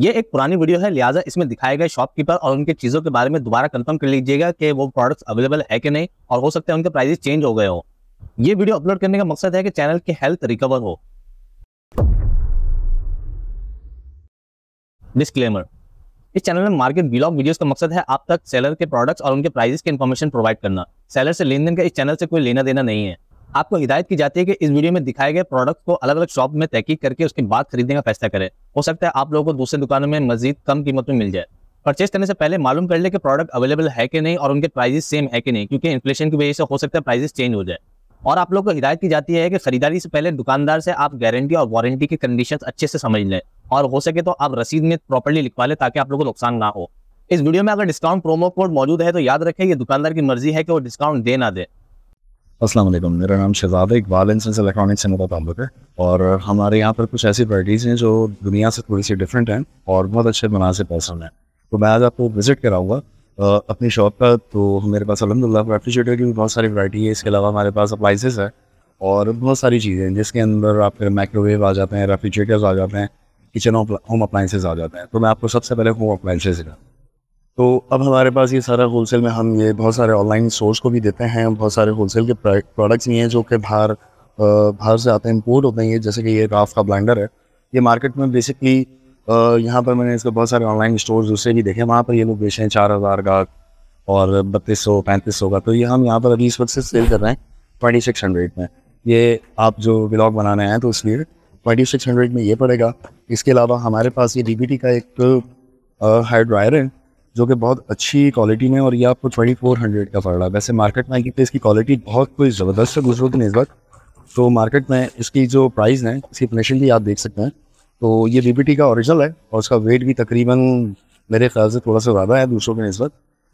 ये एक पुरानी वीडियो है लिहाजा इसमें दिखाए गए शॉपकीपर और उनके चीज़ों के बारे में दोबारा कंफर्म कर लीजिएगा कि वो प्रोडक्ट्स अवेलेबल है कि नहीं और हो सकता है उनके प्राइजेस चेंज हो गए हो ये वीडियो अपलोड करने का मकसद है कि चैनल की हेल्थ रिकवर हो डिस्क्लेमर इस चैनल में मार्केट बिलॉग वीडियोस का मकसद है आप तक सेलर के प्रोडक्ट्स और उनके प्राइजेस की इन्फॉर्मेशन प्रोवाइड करना सेलर से लेन देन का इस चैनल से कोई लेना देना नहीं है आपको हिदायत की जाती है कि इस वीडियो में दिखाए गए प्रोडक्ट को अलग अलग शॉप में तहकीक करके उसके बाद खरीदने का फैसला करें हो सकता है आप लोगों को दूसरे दुकानों में मजीद कम कीमत में मिल जाए परचेज करने से पहले मालूम कर ले कि प्रोडक्ट अवेलेबल है कि नहीं और उनके प्राइजेस सेम है कि नहीं क्योंकि इन्फ्लेशन की वजह से हो सकता है प्राइजेस चेंज हो जाए और आप लोग को हिदायत की जाती है कि खरीदारी से पहले दुकानदार से आप गारंटी और वारंटी की कंडीशन अच्छे से समझ लें और हो सके तो आप रसीद में प्रॉपरली लिखवा लें ताकि आप लोग को नुकसान ना हो इस वीडियो में अगर डिस्काउंट प्रोमो कोड मौजूद है तो याद रखें ये दुकानदार की मर्जी है कि वो डिस्काउंट दे ना दे अस्सलाम वालेकुम मेरा नाम शहजाद इकबाल इंसेंस इलेक्ट्रॉनिक्स से मेरा ताल्लुक है और हमारे यहाँ पर कुछ ऐसी प्रायर्टीज़ हैं जो दुनिया से थोड़ी सी डिफरेंट हैं और बहुत अच्छे मुनासिब पर्सन हैं तो मैं आज आपको विज़िट कराऊँगा अपनी शॉप का तो मेरे पास अलहमदिल्ला रेफ्रिजरेटर की भी बहुत सारी वरायटी है इसके अलावा हमारे पास अप्लाइंसेस है और बहुत सारी चीज़ें हैं जिसके अंदर फिर माइक्रोवेव आ जाते हैं रेफ्रिजरेटर्स आ जाते हैं किचन होम अप्लाइंसेज आ जाते हैं तो मैं आपको सबसे पहले होम अप्लाइंसेज दिखाऊँ तो अब हमारे पास ये सारा होलसेल में हम ये बहुत सारे ऑनलाइन सोर्स को भी देते हैं बहुत सारे होलसेल के प्रोडक्ट्स भी हैं जो कि बाहर बाहर से आते हैं इम्पोर्ट होते हैं जैसे कि ये राफ का ब्लाइंडर है ये मार्केट में बेसिकली यहाँ पर मैंने इसके बहुत सारे ऑनलाइन स्टोर दूसरे भी देखे वहाँ पर ये लोग बेचे हैं चार हज़ार का और बत्तीस सौ पैंतीस सौ का तो ये हम यहाँ पर अभी इस वक्त से सेल कर रहे हैं ट्वेंटी सिक्स हंड्रेड में ये आप जो ब्लॉग बनाने आए तो इसलिए ट्वेंटी सिक्स हंड्रेड में ये पड़ेगा इसके अलावा हमारे पास ये डी का एक हेयर ड्रायर है जो कि बहुत अच्छी क्वालिटी में और ये आपको ट्वेंटी फोर हंड्रेड का पड़ रहा है वैसे मार्केट में आई तो इसकी क्वालिटी बहुत कोई ज़बरदस्त है तो दूसरों की नस्बत तो मार्केट में इसकी जो प्राइस है इसकी कनेक्शन भी आप देख सकते हैं तो ये बी का ओरिजिनल है और उसका वेट भी तकरीबन मेरे ख्याल से थोड़ा सा ज़्यादा है दूसरों की नस्बत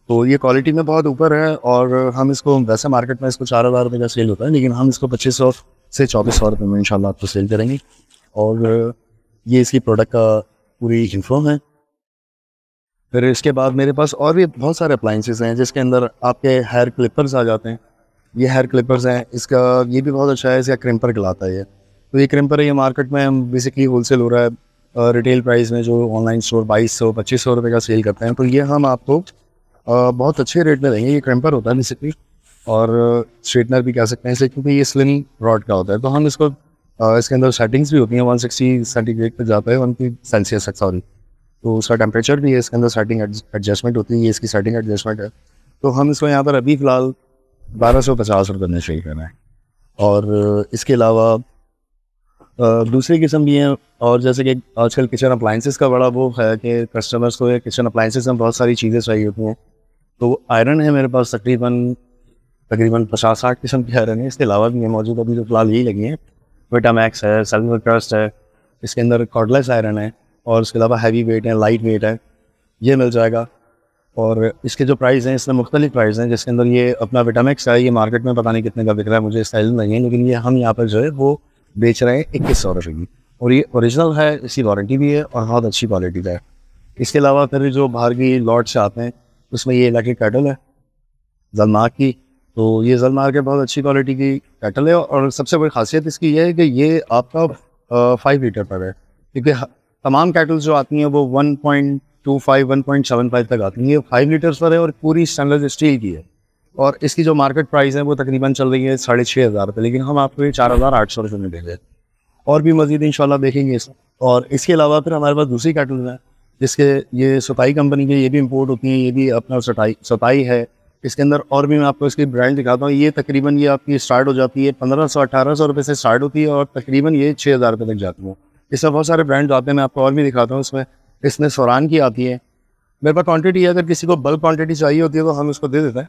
तो ये क्वालिटी में बहुत ऊपर है और हम इसको वैसे मार्केट में इसको चार हज़ार रुपये का सेल होता है लेकिन हम इसको पच्चीस सौ से चौबीस सौ रुपये में इंशाल्लाह आपको सेल करेंगे और ये इसकी प्रोडक्ट का पूरी इन्फॉर्म है फिर इसके बाद मेरे पास और भी बहुत सारे अप्लाइंसेस हैं जिसके अंदर आपके हेयर क्लिपर्स आ जाते हैं ये हेयर क्लिपर्स हैं इसका ये भी बहुत अच्छा है इसका क्रिम्पर गलाता है ये तो ये क्रिम्पर ये मार्केट में बेसिकली होलसेल हो रहा है रिटेल प्राइस में जो ऑनलाइन स्टोर बाईस सौ पच्चीस सौ रुपये का सेल करते हैं तो ये हम आपको बहुत अच्छे रेट में देंगे ये क्रिम्पर होता है बेसिकली और स्ट्रेटनर भी कह सकते हैं इसे क्योंकि ये स्लिम रॉड का होता है तो हम इसको इसके अंदर सेटिंग्स भी होती हैं वन सिक्सटी सेंटीग्रेड पर जाता है वन की सेल्सियस सॉरी तो उसका टेम्परेचर भी है इसके अंदर सेटिंग एडजस्टमेंट होती है ये इसकी स्टार्टिंग एडजस्टमेंट है तो हम इसको यहाँ पर अभी फ़िलहाल बारह सौ पचास रुपये में शेयर करना है और इसके अलावा दूसरी किस्म भी हैं और जैसे कि आजकल किचन अप्लाइंसिस का बड़ा वो है कि कस्टमर्स को किचन अप्लाइंसिस में बहुत सारी चीज़ें चाहिए होती हैं तो आयरन है मेरे पास तकरीबन तकरीबन पचास साठ किस्म के आयरन है इसके अलावा भी हैं मौजूद अभी तो फिलहाल यही लगी हैं विटामैक्स है सल्वर क्रस्ट है इसके अंदर कॉडलेस आयरन है और उसके अलावा हैवी वेट है लाइट वेट है ये मिल जाएगा और इसके जो प्राइस हैं इसमें मुख्तलिफ प्राइस हैं जिसके अंदर ये अपना विटामिक्स है ये मार्केट में पता नहीं कितने का बिक रहा है मुझे इस नहीं है लेकिन ये हम यहाँ पर जो है वो बेच रहे हैं इक्कीस सौ रुपये की और ये ओरिजिनल है इसकी वारंटी भी है और बहुत अच्छी क्वालिटी का है इसके अलावा फिर जो बाहर की लॉट्स आते हैं उसमें ये इलेक्ट्रिक कैटल है जलमार्ग की तो ये जलमार्ग है बहुत अच्छी क्वालिटी की कैटल है और सबसे बड़ी खासियत इसकी ये है कि ये आपका फाइव लीटर पर है क्योंकि तमाम कैटल्स जो आती हैं वो 1.25 1.75 तक आती हैं ये फाइव लीटर्स पर है और पूरी स्टेनलेस स्टील की है और इसकी जो मार्केट प्राइस है वो तकरीबन चल रही है साढ़े छः हज़ार रुपये लेकिन हम आपको ये चार हज़ार आठ सौ रुपये में दे देते और भी मज़ीद इन देखेंगे इस और इसके अलावा फिर हमारे पास दूसरी कैटल हैं जिसके ये सताई कंपनी के ये भी इम्पोर्ट होती हैं ये भी अपना सताई सताई है इसके अंदर और भी मैं आपको इसकी ब्रांड दिखाता हूँ ये तकरीबन ये आपकी स्टार्ट हो जाती है पंद्रह सौ अठारह सौ रुपये से स्टार्ट होती है और तकरीबन ये छः हज़ार रुपये तक जाती है इसमें बहुत सारे ब्रांड्स आते हैं मैं आपको और भी दिखाता हूँ इसमें इसमें सोरान की आती है मेरे पास क्वान्टिटी है अगर किसी को बल्क क्वान्टिटी चाहिए होती है तो हम इसको दे देते हैं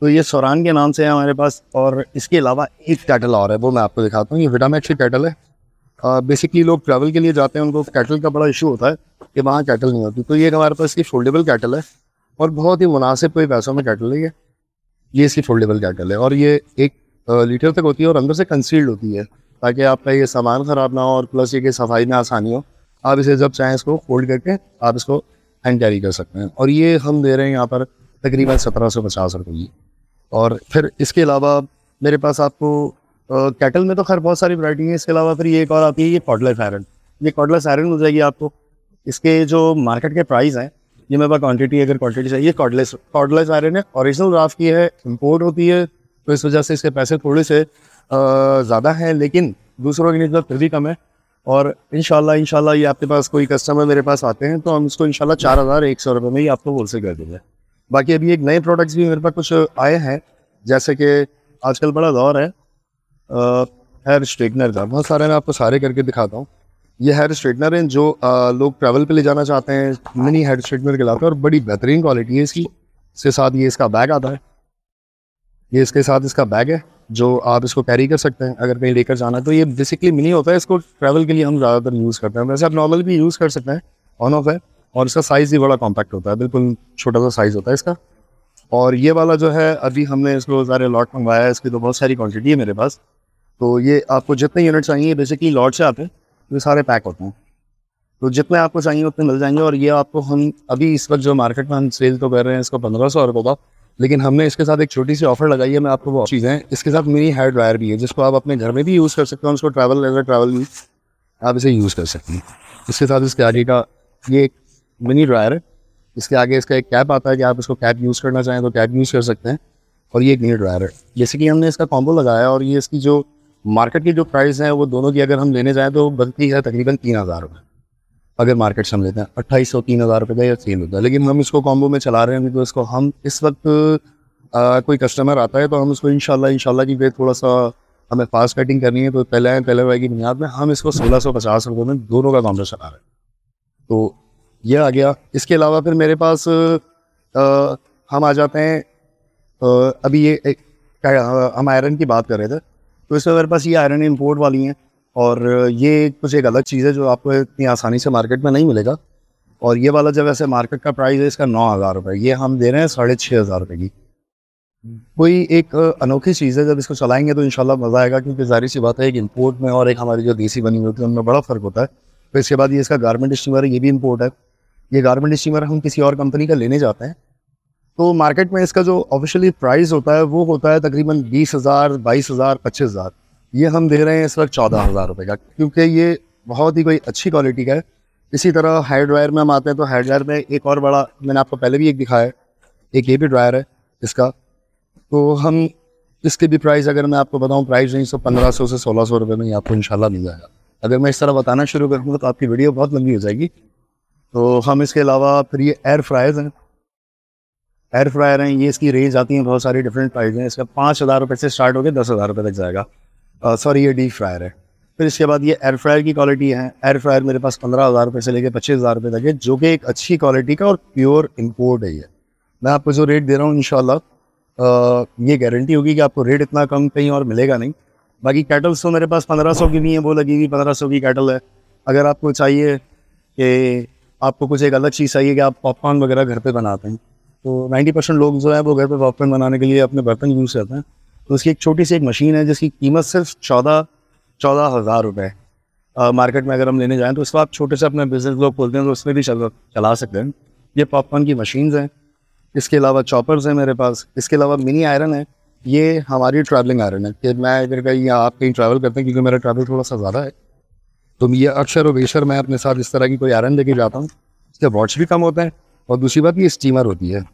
तो ये सोरान के नाम से है हमारे पास और इसके अलावा एक कैटल और है वो मैं आपको दिखाता हूँ ये विटामैक्स की कैटल है बेसिकली लोग ट्रैवल के लिए जाते हैं उनको कैटल का बड़ा इशू होता है कि वहाँ कैटल नहीं होती तो ये हमारे पास इसकी फोल्डेबल कैटल है और बहुत ही मुनासिब कोई पैसों में कैटल है ये इसकी फोल्डेबल कैटल है और ये एक लीटर तक होती है और अंदर से कंसील्ड होती है ताकि आपका ये सामान ख़राब ना हो और प्लस ये कि सफाई में आसानी हो आप इसे जब चाहें इसको फोल्ड करके आप इसको हैंड कैरी कर सकते हैं और ये हम दे रहे हैं यहाँ पर तकरीबन सत्रह सौ पचास रुपये और फिर इसके अलावा मेरे पास आपको कैटल में तो खैर बहुत सारी वरायटी है इसके अलावा फिर ये एक और आती है ये कॉडलेस आयरन ये कॉडलेस आयरन मिल जाएगी आपको इसके जो मार्केट के प्राइस हैं ये मेरे पास क्वान्टिटी अगर क्वान्टिटी चाहिए कॉडलेस कॉडलेस आयरन है औरिजिनल राफ की है इम्पोर्ट होती है तो इस वजह से इसके पैसे थोड़े से ज़्यादा हैं लेकिन दूसरों की नस्बत फिर भी कम है और इन शाला ये आपके पास कोई कस्टमर मेरे पास आते हैं तो हम इसको इन शाला चार हज़ार एक सौ रुपये में ही आपको होलसेल कर देंगे बाकी अभी एक नए प्रोडक्ट्स भी मेरे पास कुछ आए हैं जैसे कि आजकल बड़ा दौर है हेयर स्ट्रेटनर का बहुत सारे मैं आपको सारे करके दिखाता हूँ ये हेयर स्ट्रेटनर हैं जो आ, लोग ट्रैवल पे ले जाना चाहते हैं मिनी हेयर स्ट्रेटनर के लाते और बड़ी बेहतरीन क्वालिटी है इसकी इसके साथ ये इसका बैग आता है ये इसके साथ इसका बैग है जो आप इसको कैरी कर सकते हैं अगर कहीं लेकर जाना तो ये बेसिकली मिनी होता है इसको ट्रैवल के लिए हम ज़्यादातर यूज़ करते हैं वैसे आप नॉर्मल भी यूज़ कर सकते हैं ऑन ऑफ है और इसका साइज़ भी बड़ा कॉम्पैक्ट होता है बिल्कुल छोटा सा साइज़ होता है इसका और ये वाला जो है अभी हमने इसको सारे लॉट मंगवाया है इसकी तो बहुत सारी क्वान्टिटी है मेरे पास तो ये आपको जितने यूनिट चाहिए बेसिकली लॉट से आते हैं ये सारे पैक होते हैं तो जितने आपको चाहिए उतने मिल जाएंगे और ये आपको हम अभी इस वक्त जो मार्केट में हम सेल तो कर रहे हैं इसको पंद्रह सौ रुपये का लेकिन हमने इसके साथ एक छोटी सी ऑफर लगाई है मैं आपको वो चीज़ें इसके साथ मिनी हेयर ड्रायर भी है जिसको आप अपने घर में भी यूज़ कर सकते हो उसको ट्रैवल एज अ ट्रैवल में आप इसे यूज़ कर सकते हैं इसके साथ इसके आगे का ये एक मिनी ड्रायर है इसके आगे इसका एक कैप आता है कि आप इसको कैप यूज़ करना चाहें तो कैप यूज़ कर सकते हैं और ये एक मिनी ड्रायर है जैसे कि हमने इसका कॉम्बो लगाया और ये इसकी जो मार्केट की जो प्राइस है वो दोनों की अगर हम लेने जाएँ तो बनती है तकरीबन तीन हज़ार रुपये अगर मार्केट समझ लेते हैं अट्ठाईस सौ तीन हज़ार रुपये का या सेल होता है लेकिन हम इसको कॉम्बो में चला रहे हैं तो इसको हम इस वक्त आ, कोई कस्टमर आता है तो हम उसको इनशाला इनशाला की वे थोड़ा सा हमें फास्ट कटिंग करनी है तो पहले पहले वाई की बुनियाद में हम इसको सोलह सौ पचास रुपये में दोनों का कॉम्बो चला रहे हैं तो यह आ गया इसके अलावा फिर मेरे पास आ, हम आ जाते हैं आ, अभी ये हम आयरन की बात कर रहे थे तो इसमें मेरे पास ये आयरन इम्पोर्ट वाली हैं और ये कुछ एक अलग चीज़ है जो आपको इतनी आसानी से मार्केट में नहीं मिलेगा और ये वाला जब ऐसे मार्केट का प्राइस है इसका नौ हज़ार रुपये ये हम दे रहे हैं साढ़े छः हज़ार रुपये की कोई एक अनोखी चीज़ है जब इसको चलाएंगे तो इन मज़ा आएगा क्योंकि जाहिर सी बात है एक इम्पोर्ट में और एक हमारी जो देसी बनी हुई होती है उनमें बड़ा फ़र्क होता है फिर इसके बाद ये इसका गारमेंट स्टीमर ये भी इम्पोर्ट है ये गारमेंट स्टीमर हम किसी और कंपनी का लेने जाते हैं तो मार्केट में इसका जो ऑफिशियली प्राइस होता है वो होता है तकरीबन बीस हज़ार बाईस हज़ार पच्चीस हज़ार ये हम दे रहे हैं इस वक्त चौदह हज़ार रुपये का क्योंकि ये बहुत ही कोई अच्छी क्वालिटी का है इसी तरह हेयर ड्रायर में हम आते हैं तो हेयर ड्रायर में एक और बड़ा मैंने आपको पहले भी एक दिखाया है एक ये भी ड्रायर है इसका तो हम इसके भी प्राइस अगर मैं आपको बताऊँ प्राइस नहीं सौ तो पंद्रह सौ से सोलह सौ रुपये में ही आपको इनशाला मिल जाएगा अगर मैं इस तरह बताना शुरू करूँगा तो आपकी वीडियो बहुत लंबी हो जाएगी तो हम इसके अलावा फिर ये एयर फ्रायर्स हैं एयर फ्रायर हैं ये इसकी रेंज आती हैं बहुत सारी डिफरेंट प्राइस हैं इसका पाँच हज़ार रुपये से स्टार्ट होकर दस हज़ार रुपये तक जाएगा सॉरी uh, ये डीप फ्रायर है फिर इसके बाद ये एयर फ्रायर की क्वालिटी है एयर फ्रायर मेरे पास पंद्रह हज़ार रुपये से लेकर पच्चीस हज़ार रुपये तक है जो कि एक अच्छी क्वालिटी का और प्योर इम्पोर्ट है ये मैं आपको जो रेट दे रहा हूँ इन uh, ये गारंटी होगी कि आपको रेट इतना कम कहीं और मिलेगा नहीं बाकी कैटल्स तो मेरे पास पंद्रह सौ की भी है वो लगी हुई पंद्रह सौ की कैटल है अगर आपको चाहिए कि आपको कुछ एक अलग चीज़ चाहिए कि आप पॉपकॉर्न वगैरह घर पर बनाते हैं तो नाइन्टी परसेंट लोग जो है वो घर पर पॉपकॉर्न बनाने के लिए अपने बर्तन यूज़ करते हैं तो उसकी एक छोटी सी एक मशीन है जिसकी कीमत सिर्फ चौदह चौदह हज़ार रुपये मार्केट में अगर हम लेने जाएँ तो उसको आप छोटे से अपना बिजनेस लोग खोलते हैं तो उसमें भी चला चला सकते हैं ये पॉपकॉर्न की मशीन्स हैं इसके अलावा चॉपर्स हैं मेरे पास इसके अलावा मिनी आयरन है ये हमारी ट्रैवलिंग आयरन है कि मैं इधर कहीं आप कहीं ट्रैवल करते हैं क्योंकि मेरा ट्रैवल थोड़ा सा ज़्यादा है तो ये अक्षर और बेशर मैं अपने साथ इस तरह की कोई आयरन लेके जाता हूँ इसके वॉच भी कम होते हैं और दूसरी बात ये स्टीमर होती है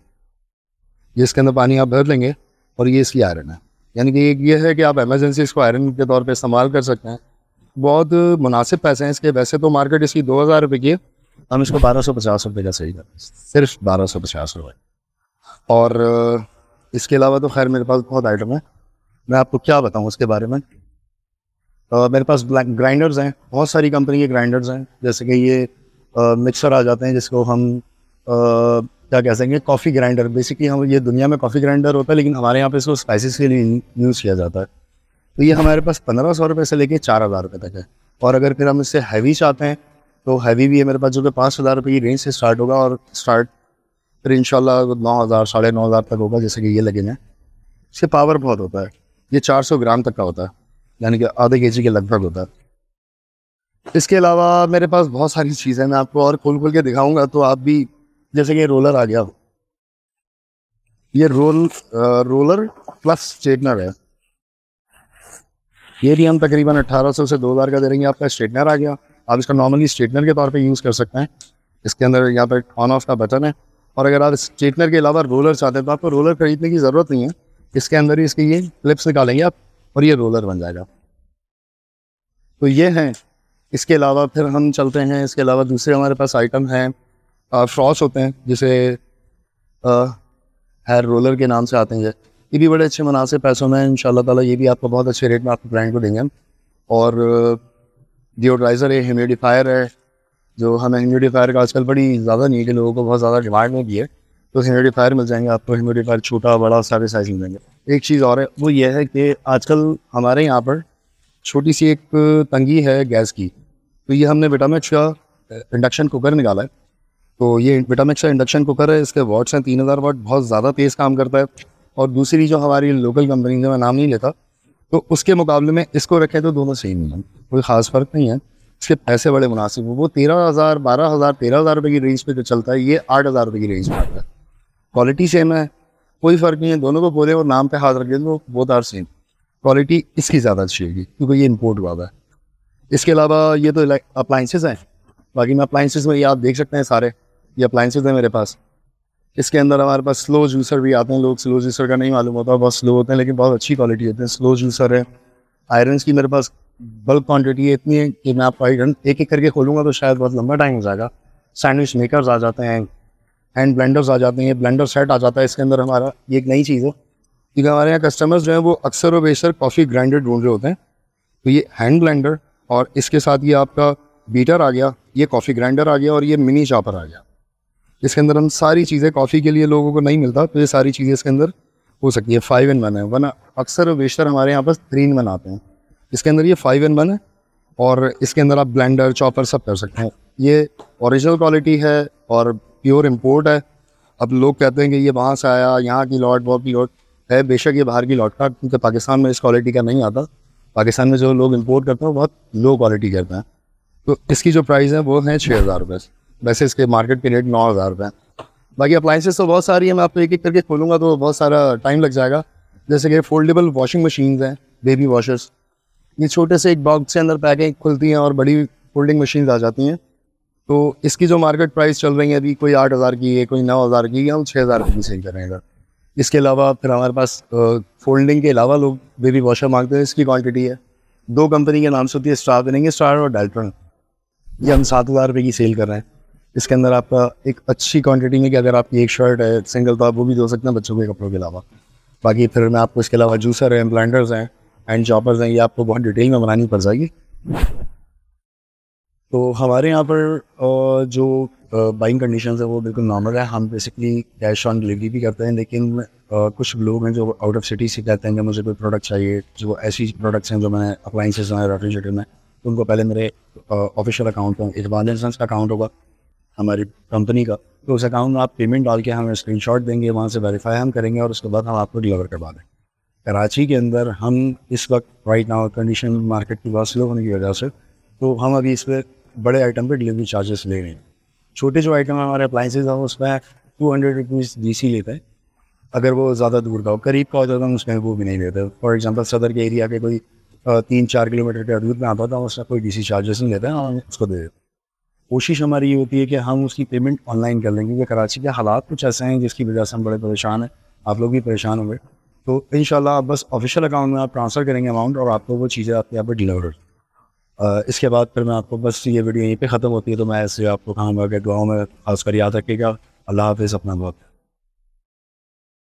ये इसके अंदर पानी आप भर लेंगे और ये इसकी आयरन है यानी कि एक ये है कि आप एमरजेंसी इसको आयरन के तौर पर इस्तेमाल कर सकते हैं बहुत मुनासिब पैसे हैं इसके वैसे तो मार्केट इसकी दो हज़ार रुपये की हम इसको बारह सौ पचास रुपये का सही कर सिर्फ बारह सौ पचास रुपये और इसके अलावा तो खैर मेरे पास बहुत आइटम है मैं आपको क्या बताऊँ उसके बारे में तो मेरे पास ग्राइंडर्स हैं बहुत सारी कंपनी के ग्राइंडर्स हैं जैसे कि ये मिक्सर आ जाते हैं जिसको हम आ, क्या कह सकेंगे कॉफ़ी ग्राइंडर बेसिकली हम ये दुनिया में कॉफ़ी ग्राइंडर होता है लेकिन हमारे यहाँ पे इसको स्पाइसिस के लिए यूज़ किया जाता है तो ये हमारे पास पंद्रह सौ रुपये से लेके चार हज़ार रुपये तक है और अगर फिर हम इससे हैवी चाहते हैं तो हैवी भी है मेरे पास जो कि पाँच हज़ार रुपये की रेंज से स्टार्ट होगा और स्टार्ट फिर इन शाला नौ हज़ार साढ़े नौ हज़ार तक होगा जैसे कि ये लगे हैं इसके पावर बहुत होता है ये चार सौ ग्राम तक का होता है यानी कि आधे के जी के लगभग होता है इसके अलावा मेरे पास बहुत सारी चीज़ें मैं आपको और खोल खोल के दिखाऊंगा तो आप भी जैसे कि रोलर आ गया ये रोल रोलर प्लस स्ट्रेटनर है ये भी हम तकरीबन 1800 से 2000 का दे रहेंगे आपका स्ट्रेटनर आ गया आप इसका नॉर्मली स्ट्रेटनर के तौर पे यूज़ कर सकते हैं इसके अंदर यहाँ पर ऑन ऑफ का बटन है और अगर आप स्ट्रेटनर के अलावा रोलर चाहते हैं तो आपको रोलर खरीदने की ज़रूरत नहीं है इसके अंदर ही इसके ये क्लिप्स निकालेंगे आप और ये रोलर बन जाएगा तो ये हैं इसके अलावा फिर हम चलते हैं इसके अलावा दूसरे हमारे पास आइटम हैं फ्रॉस होते हैं जिसे हेयर रोलर के नाम से आते हैं ये भी बड़े अच्छे मुनासिब पैसों में इन ताला ये भी आपको बहुत अच्छे रेट में आपके ब्रांड को देंगे हम और डिओड्राइज़र है ह्यूमिडिफायर है जो हमें ह्यूमिडिफायर का आजकल बड़ी ज़्यादा नीड है लोगों को बहुत ज़्यादा डिमांड में भी है तो ह्यूमिडिफायर मिल जाएंगे आपको ह्यूमिडिफायर छोटा बड़ा सारे साइज मिल जाएंगे एक चीज़ और है वो ये है कि आजकल हमारे यहाँ पर छोटी सी एक तंगी है गैस की तो ये हमने बेटा में अच्छा इंडक्शन कुकर निकाला है तो ये विटामिक्स का इंडक्शन कुकर है इसके वाट्स हैं तीन हज़ार वाट बहुत ज़्यादा तेज़ काम करता है और दूसरी जो हमारी लोकल कंपनी है मैं नाम नहीं लेता तो उसके मुकाबले में इसको रखें तो दोनों सेम ही हैं कोई ख़ास फ़र्क नहीं है इसके पैसे बड़े मुनासिब वो तेरह हज़ार बारह हज़ार तेरह हज़ार रुपये की रेंज पर जो चलता है ये आठ हज़ार रुपये की रेंज में आता है क्वालिटी सेम है कोई फ़र्क नहीं है दोनों को बोले और नाम पर हाथ रखे तो वो आर सेम क्वालिटी इसकी ज़्यादा अच्छी होगी क्योंकि ये इम्पोर्ट वाला है इसके अलावा ये तो अप्लाइंसेज हैं बाकी मैं अप्लाइंसेज में ये आप देख सकते हैं सारे ये अप्लाइंस है मेरे पास इसके अंदर हमारे पास स्लो जूसर भी आते हैं लोग स्लो जूसर का नहीं मालूम होता बहुत स्लो होते हैं लेकिन बहुत अच्छी क्वालिटी होते हैं स्लो जूसर है आयरन की मेरे पास बल्क क्वान्टिटी है इतनी है कि मैं आपको आयरन एक एक करके खोलूँगा तो शायद बहुत लंबा टाइम हो जाएगा सैंडविच मेकर्स आ जाते हैं हैंड ब्लेंडर्स आ जाते हैं ब्लेंडर सेट आ जाता है इसके अंदर हमारा ये एक नई चीज़ है क्योंकि हमारे यहाँ कस्टमर्स जो हैं वो अक्सर व बेशर कॉफ़ी ग्राइंडर ढूंढ रहे होते हैं तो ये हैंड ब्लेंडर और इसके साथ ये आपका बीटर आ गया ये कॉफ़ी ग्राइंडर आ गया और ये मिनी चॉपर आ गया जिसके अंदर हम सारी चीज़ें कॉफ़ी के लिए लोगों को नहीं मिलता तो ये सारी चीज़ें इसके अंदर हो सकती है फाइव इन वन है वन अक्सर बेशर बेशतर हमारे यहाँ पर थ्री इन वन आते हैं इसके अंदर ये फाइव इन वन है और इसके अंदर आप ब्लेंडर चॉपर सब कर सकते हैं ये ओरिजिनल क्वालिटी है और प्योर इम्पोर्ट है अब लोग कहते हैं कि ये वहाँ से आया यहाँ की लॉट बहुत की लॉट है बेशक ये बाहर की लॉट का क्योंकि पाकिस्तान में इस क्वालिटी का नहीं आता पाकिस्तान में जो लोग इम्पोर्ट करते हैं वो बहुत लो क्वालिटी करते हैं तो इसकी जो प्राइस है वो है छः हज़ार रुपये वैसे इसके मार्केट के रेट नौ हज़ार रुपये बाकी अप्लाइंसेस तो बहुत सारी है मैं आपको एक एक करके खोलूँगा तो बहुत सारा टाइम लग जाएगा जैसे कि फोल्डेबल वॉशिंग मशीन हैं बेबी वॉशर्स ये छोटे से एक बॉक्स के अंदर पैकिंग खुलती हैं और बड़ी फोल्डिंग मशीन आ जाती हैं तो इसकी जो मार्केट प्राइस चल रही है अभी कोई आठ हज़ार की है कोई नौ हज़ार की है हम छः हज़ार की सेल कर रहे हैं इसके अलावा फिर हमारे पास फोल्डिंग के अलावा लोग बेबी वॉशर मांगते हैं इसकी क्वांटिटी है दो कंपनी के नाम से होती है स्टार बनेंगे स्टार और डेल्ट्रन ये हम सात हज़ार रुपये की सेल कर रहे हैं इसके अंदर आपका एक अच्छी क्वांटिटी में कि अगर आपकी एक शर्ट है सिंगल तो आप वो भी दे सकते हैं बच्चों के कपड़ों के अलावा बाकी फिर मैं आपको इसके अलावा जूसर है प्लान्टर्स हैं एंड चॉपर्स हैं ये आपको बहुत डिटेल में बनानी पड़ जाएगी तो हमारे यहाँ पर जो बाइंग कंडीशन है वो बिल्कुल नॉर्मल है हम बेसिकली कैश ऑन डिलीवरी भी करते हैं लेकिन कुछ लोग हैं जो आउट ऑफ सिटी से कहते हैं कि मुझे कोई प्रोडक्ट चाहिए जो ऐसी प्रोडक्ट्स हैं जो मैंने अप्लाइंसेज में रेफ्रिजरेटर में तो उनको पहले मेरे ऑफिशियल अकाउंट पर इकबाल बार का अकाउंट होगा हमारी कंपनी का तो उस अकाउंट में आप पेमेंट डाल के हमें स्क्रीन शॉट देंगे वहाँ से वेरीफाई हम करेंगे और उसके बाद हम आपको डिलीवर करवा देंगे कराची के अंदर हम इस वक्त राइट नाउ कंडीशन मार्केट की बहुत स्लो होने की वजह से तो हम अभी इस पर बड़े आइटम पर डिलीवरी चार्जेस ले रहे हैं छोटे जो आइटम हमारे अप्लाइंसेज हैं उसमें two hundred rupees D C लेते हैं अगर वो ज़्यादा दूर का हो करीब का हो जाता है उसमें वो भी नहीं लेते फॉर एग्जाम्पल सदर के एरिया के कोई तीन चार किलोमीटर के अदूर में आता था उसमें कोई डी सी चार्जेस नहीं लेते हैं हम उसको दे देते कोशिश हमारी ये होती है कि हम उसकी पेमेंट ऑनलाइन कर लेंगे क्योंकि कराची के हालात कुछ ऐसे हैं जिसकी वजह से हम बड़े परेशान हैं आप लोग भी परेशान होंगे तो इन आप बस ऑफिशियल अकाउंट में आप ट्रांसफ़र करेंगे अमाउंट और आपको वो चीज़ें आपके यहाँ पर डिलीवर हो इसके बाद फिर मैं आपको बस ये वीडियो यहीं पे ख़त्म होती है तो मैं ऐसे आपको कहूँगा कि दुआओं में खासकर याद रखिएगा अल्लाह हाफ़ अपना बहुत